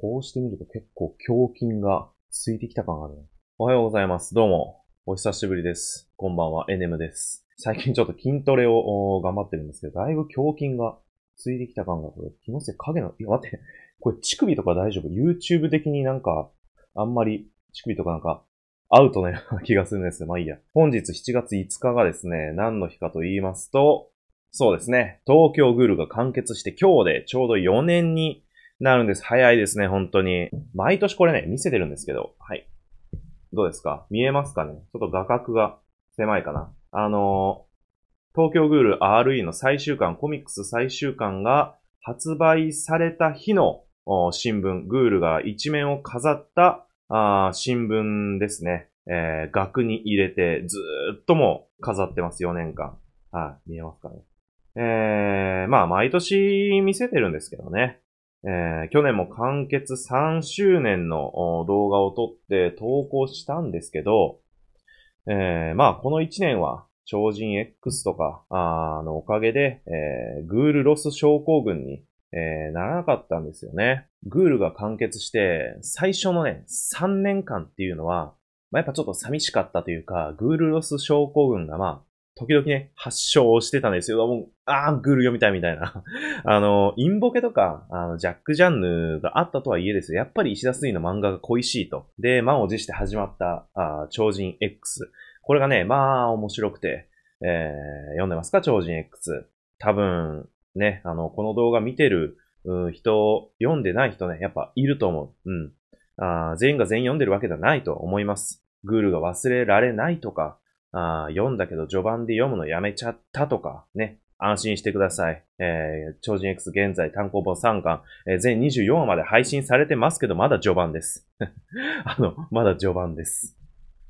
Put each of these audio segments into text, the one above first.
こうしてみると結構胸筋がついてきた感があるね。おはようございます。どうも。お久しぶりです。こんばんは、エネムです。最近ちょっと筋トレを頑張ってるんですけど、だいぶ胸筋がついてきた感が、これ、気のせい影の、いや、待って、これ乳首とか大丈夫 ?YouTube 的になんか、あんまり乳首とかなんか、アウトなような 気がするんですよ。まあいいや。本日7月5日がですね、何の日かと言いますと、そうですね、東京グールが完結して今日でちょうど4年になるんです。早いですね、本当に。毎年これね、見せてるんですけど。はい。どうですか見えますかねちょっと画角が狭いかな。あのー、東京グール RE の最終巻、コミックス最終巻が発売された日の新聞、グールが一面を飾ったあ新聞ですね。えー、額に入れてずーっとも飾ってます、4年間。はい、見えますかね。えー、まあ、毎年見せてるんですけどね。えー、去年も完結3周年の動画を撮って投稿したんですけど、えー、まあこの1年は超人 X とかのおかげで、えー、グールロス症候群に、えー、ならなかったんですよね。グールが完結して最初のね、3年間っていうのは、まあ、やっぱちょっと寂しかったというか、グールロス症候群がまあ時々ね、発症してたんですよ。もう、あー、グル読みたいみたいな。あの、インボケとか、あの、ジャック・ジャンヌがあったとはいえですよ。やっぱり石田水の漫画が恋しいと。で、満を持して始まった、あ超人 X。これがね、まあ、面白くて、えー、読んでますか超人 X。多分、ね、あの、この動画見てる、うん、人、読んでない人ね、やっぱいると思う。うん。あ全員が全員読んでるわけではないと思います。グールが忘れられないとか、あ読んだけど序盤で読むのやめちゃったとか、ね、安心してください。えー、超人 X 現在単行本3巻、えー、全24話まで配信されてますけど、まだ序盤です。あの、まだ序盤です。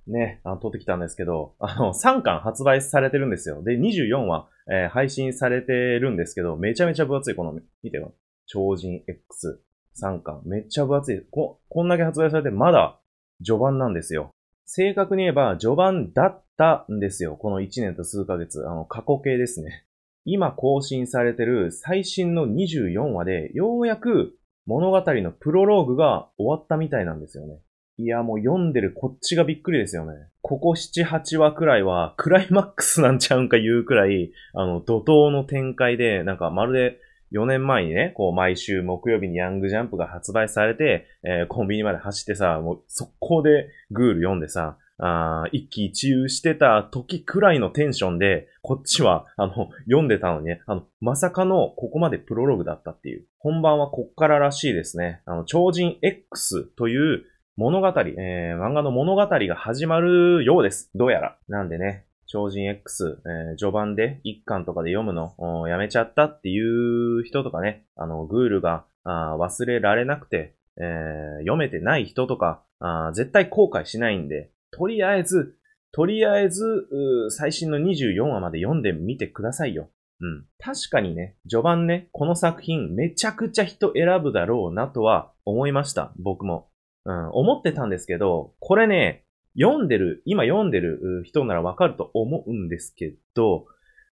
ね、撮ってきたんですけど、あの、3巻発売されてるんですよ。で、24話、えー、配信されてるんですけど、めちゃめちゃ分厚い、この、見てよ。超人 X 3巻。めっちゃ分厚い。こ、こんだけ発売されて、まだ序盤なんですよ。正確に言えば、序盤だったんですよ。この1年と数ヶ月。あの、過去形ですね。今更新されてる最新の24話で、ようやく物語のプロローグが終わったみたいなんですよね。いや、もう読んでるこっちがびっくりですよね。ここ7、8話くらいは、クライマックスなんちゃうんか言うくらい、あの、怒涛の展開で、なんかまるで4年前にね、こう毎週木曜日にヤングジャンプが発売されて、えー、コンビニまで走ってさ、もう速攻でグール読んでさ、あ一喜一憂してた時くらいのテンションで、こっちは、あの、読んでたのね、あの、まさかのここまでプロローグだったっていう。本番はこっかららしいですね。あの、超人 X という物語、えー、漫画の物語が始まるようです。どうやら。なんでね、超人 X、えー、序盤で一巻とかで読むのやめちゃったっていう人とかね、あの、グールがあ忘れられなくて、えー、読めてない人とかあ、絶対後悔しないんで、とりあえず、とりあえず、最新の24話まで読んでみてくださいよ。うん。確かにね、序盤ね、この作品めちゃくちゃ人選ぶだろうなとは思いました。僕も。うん、思ってたんですけど、これね、読んでる、今読んでる人ならわかると思うんですけど、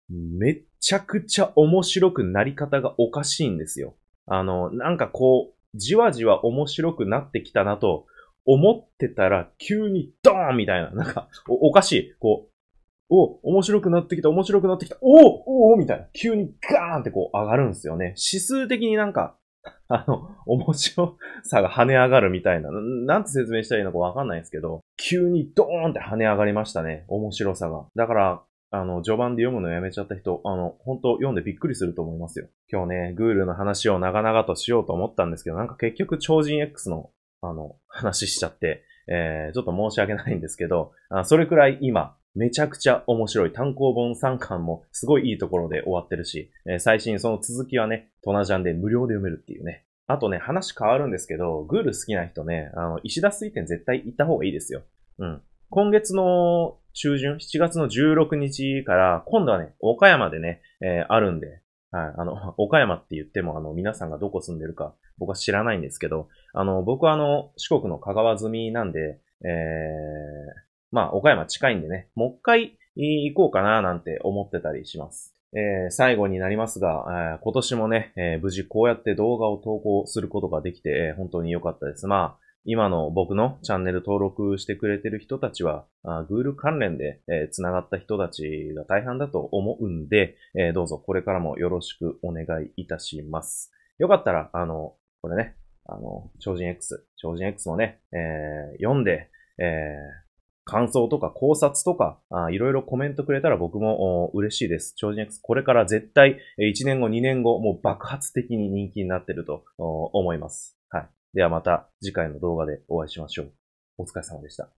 めちゃくちゃ面白くなり方がおかしいんですよ。あの、なんかこう、じわじわ面白くなってきたなと、思ってたら急にドーンみたいな、なんか、お、おかしい。こう、お、面白くなってきた、面白くなってきた、おおおみたいな、急にガーンってこう上がるんですよね。指数的になんか、あの、面白さが跳ね上がるみたいな、なんて説明したらいいのかわかんないんですけど、急にドーンって跳ね上がりましたね、面白さが。だから、あの、序盤で読むのやめちゃった人、あの、本当読んでびっくりすると思いますよ。今日ね、グールの話を長々としようと思ったんですけど、なんか結局超人 X のあの、話しちゃって、えー、ちょっと申し訳ないんですけど、あそれくらい今、めちゃくちゃ面白い。単行本3巻もすごいいいところで終わってるし、えー、最新その続きはね、トナジャンで無料で読めるっていうね。あとね、話変わるんですけど、グール好きな人ね、あの、石田水店絶対行った方がいいですよ。うん。今月の中旬、7月の16日から、今度はね、岡山でね、えー、あるんで、はい。あの、岡山って言っても、あの、皆さんがどこ住んでるか、僕は知らないんですけど、あの、僕はあの、四国の香川済みなんで、えー、まあ、岡山近いんでね、もう一回行こうかななんて思ってたりします。えー、最後になりますが、えー、今年もね、えー、無事こうやって動画を投稿することができて、えー、本当に良かったです。まあ、今の僕のチャンネル登録してくれてる人たちは、グール関連で、えー、繋がった人たちが大半だと思うんで、えー、どうぞこれからもよろしくお願いいたします。よかったら、あの、これね、あの、超人 X、超人 X もね、えー、読んで、えー、感想とか考察とか、いろいろコメントくれたら僕も嬉しいです。超人 X、これから絶対1年後、2年後、もう爆発的に人気になってると思います。ではまた次回の動画でお会いしましょう。お疲れ様でした。